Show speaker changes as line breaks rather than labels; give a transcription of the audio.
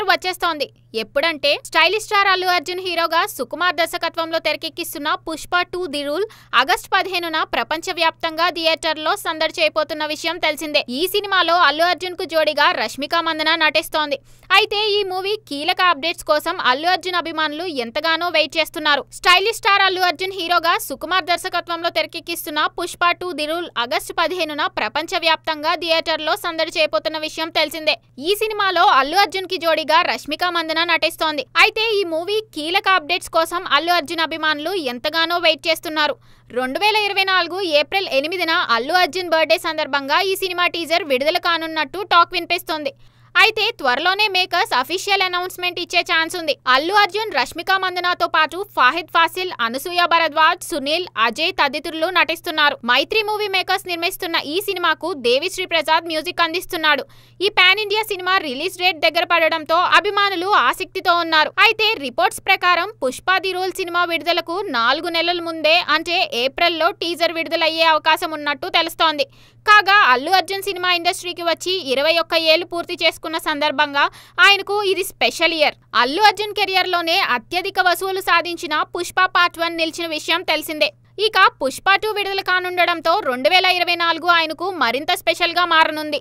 fever వచ్చేస్తోంది ఎప్పుడంటే stylish star Allu Arjun హీరోగా సుకుమార్ దర్శకత్వంలో తెరకెక్కిస్తున్న Pushpa two the rule August పదిహేనున ప్రపంచవ్యాప్తంగా థియేటర్లో సందడి చేయబోతున్న విషయం తెలిసిందే ఈ సినిమాలో అల్లు అర్జున్ కు జోడిగా రష్మిక మందన నటిస్తోంది అయితే ఈ మూవీ కీలక అప్డేట్స్ కోసం అల్లు అర్జున్ అభిమానులు ఎంతగానో వెయిట్ చేస్తున్నారు స్టైలిష్ స్టార్ అల్లు అర్జున్ హీరోగా సుకుమార్ దర్శకత్వంలో తెరకెక్కిస్తున్న Pushpa two the rule August పదిహేనున ప్రపంచవ్యాప్తంగా థియేటర్లో సందడి చేయబోతున్న విషయం తెలిసిందే ఈ సినిమాలో అల్లు అర్జున్ కి జోడిగా గా రష్మిక మందన నటిస్తోంది అయితే ఈ మూవీ కీలక అప్డేట్స్ కోసం అల్లు అర్జున్ అభిమానులు ఎంతగానో వెయిట్ చేస్తున్నారు రెండు వేల ఇరవై నాలుగు ఏప్రిల్ ఎనిమిదిన అల్లు అర్జున్ బర్త్డే సందర్భంగా ఈ సినిమా టీజర్ విడుదల కానున్నట్టు టాక్ వినిపిస్తోంది అయితే త్వరలోనే మేకర్స్ అఫీషియల్ అనౌన్స్మెంట్ ఇచ్చే ఛాన్స్ ఉంది అల్లు అర్జున్ రష్మిక మందనాతో పాటు ఫాహిద్ ఫాసిల్ అనసూయ భరద్వాజ్ సునీల్ అజయ్ తదితరులు నటిస్తున్నారు మైత్రి మూవీ మేకర్స్ నిర్మిస్తున్న ఈ సినిమాకు దేవిశ్రీ ప్రసాద్ మ్యూజిక్ అందిస్తున్నాడు ఈ pan India cinema release date దగ్గర పడడంతో అభిమానులు ఆసక్తితో ఉన్నారు అయితే రిపోర్ట్స్ ప్రకారం పుష్ప ది రోల్ సినిమా విడుదలకు నాలుగు నెలల ముందే అంటే ఏప్రిల్లో టీజర్ విడుదలయ్యే అవకాశం ఉన్నట్టు తెలుస్తోంది కాగా అల్లు అర్జున్ సినిమా ఇండస్ట్రీకి వచ్చి ఇరవై ఒక్క ఏళ్లు పూర్తి చేసుకు చేసుకున్న సందర్భంగా ఆయనకు ఇది స్పెషల్ ఇయర్ అల్లు అర్జున్ లోనే అత్యధిక వసూలు సాధించిన పుష్ప పార్ట్ వన్ నిలిచిన విషయం తెలిసిందే ఇక పుష్ప టూ విడుదల కానుండడంతో రెండు వేల ఇరవై నాలుగు ఆయనకు మరింత స్పెషల్గా మారనుంది